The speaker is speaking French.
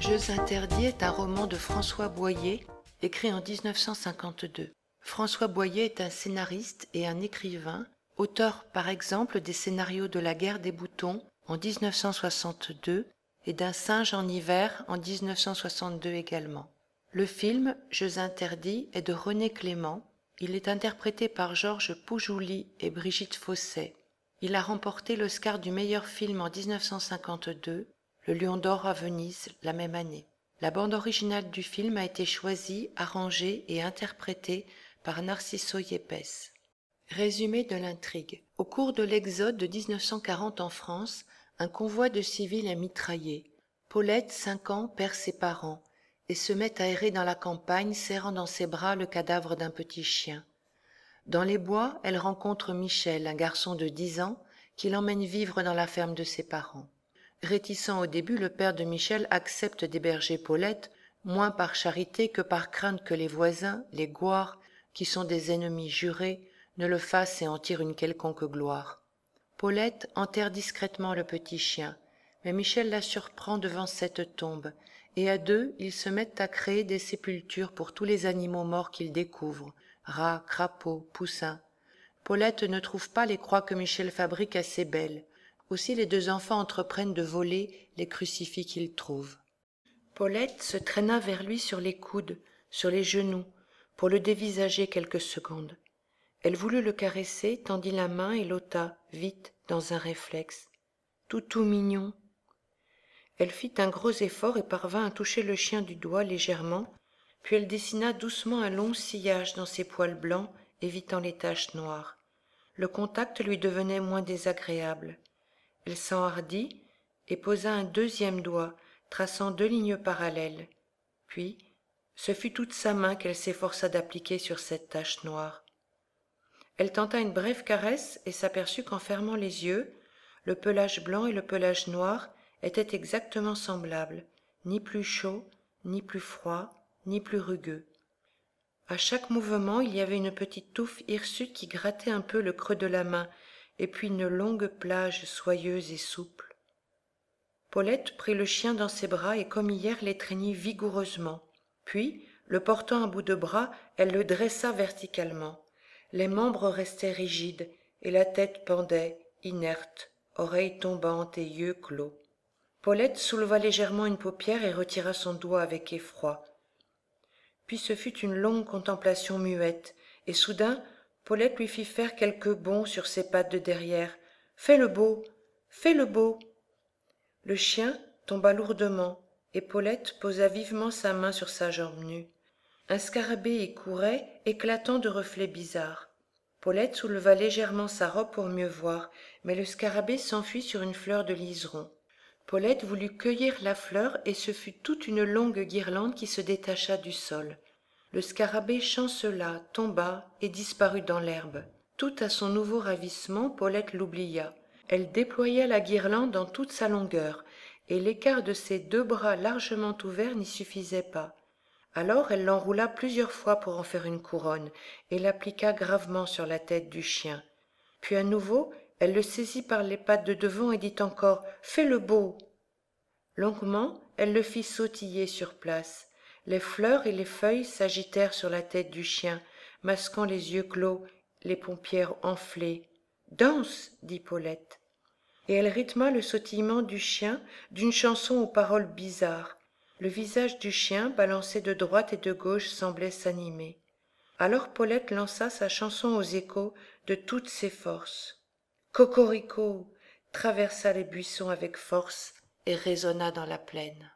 Jeux interdits est un roman de François Boyer, écrit en 1952. François Boyer est un scénariste et un écrivain, auteur par exemple des scénarios de La guerre des boutons en 1962 et d'un singe en hiver en 1962 également. Le film Jeux interdits est de René Clément. Il est interprété par Georges Poujouli et Brigitte Fosset. Il a remporté l'Oscar du meilleur film en 1952, le Lion d'or à Venise la même année. La bande originale du film a été choisie, arrangée et interprétée par Narciso Yepes. Résumé de l'intrigue. Au cours de l'exode de 1940 en France, un convoi de civils est mitraillé. Paulette, cinq ans, perd ses parents et se met à errer dans la campagne serrant dans ses bras le cadavre d'un petit chien dans les bois elle rencontre michel un garçon de dix ans qui l'emmène vivre dans la ferme de ses parents réticent au début le père de michel accepte d'héberger paulette moins par charité que par crainte que les voisins les goires qui sont des ennemis jurés ne le fassent et en tirent une quelconque gloire paulette enterre discrètement le petit chien mais michel la surprend devant cette tombe et à deux ils se mettent à créer des sépultures pour tous les animaux morts qu'ils découvrent rats crapauds poussins paulette ne trouve pas les croix que michel fabrique assez belles aussi les deux enfants entreprennent de voler les crucifix qu'ils trouvent paulette se traîna vers lui sur les coudes sur les genoux pour le dévisager quelques secondes elle voulut le caresser tendit la main et l'ôta vite dans un réflexe tout tout mignon elle fit un gros effort et parvint à toucher le chien du doigt légèrement puis elle dessina doucement un long sillage dans ses poils blancs évitant les taches noires le contact lui devenait moins désagréable elle s'enhardit et posa un deuxième doigt traçant deux lignes parallèles puis ce fut toute sa main qu'elle s'efforça d'appliquer sur cette tache noire elle tenta une brève caresse et s'aperçut qu'en fermant les yeux le pelage blanc et le pelage noir était exactement semblable ni plus chaud ni plus froid ni plus rugueux À chaque mouvement il y avait une petite touffe hirsute qui grattait un peu le creux de la main et puis une longue plage soyeuse et souple Paulette prit le chien dans ses bras et comme hier l'étreignit vigoureusement puis le portant à bout de bras elle le dressa verticalement les membres restaient rigides et la tête pendait inerte oreilles tombantes et yeux clos Paulette souleva légèrement une paupière et retira son doigt avec effroi. Puis ce fut une longue contemplation muette, et soudain Paulette lui fit faire quelques bonds sur ses pattes de derrière. Fais le beau, fais le beau. Le chien tomba lourdement, et Paulette posa vivement sa main sur sa jambe nue. Un scarabée y courait, éclatant de reflets bizarres. Paulette souleva légèrement sa robe pour mieux voir, mais le scarabée s'enfuit sur une fleur de liseron paulette voulut cueillir la fleur et ce fut toute une longue guirlande qui se détacha du sol le scarabée chancela tomba et disparut dans l'herbe tout à son nouveau ravissement paulette l'oublia elle déploya la guirlande dans toute sa longueur et l'écart de ses deux bras largement ouverts n'y suffisait pas alors elle l'enroula plusieurs fois pour en faire une couronne et l'appliqua gravement sur la tête du chien puis à nouveau elle le saisit par les pattes de devant et dit encore fais le beau longuement elle le fit sautiller sur place les fleurs et les feuilles s'agitèrent sur la tête du chien masquant les yeux clos les paupières enflées danse dit paulette et elle rythma le sautillement du chien d'une chanson aux paroles bizarres le visage du chien balancé de droite et de gauche semblait s'animer alors paulette lança sa chanson aux échos de toutes ses forces cocorico traversa les buissons avec force et résonna dans la plaine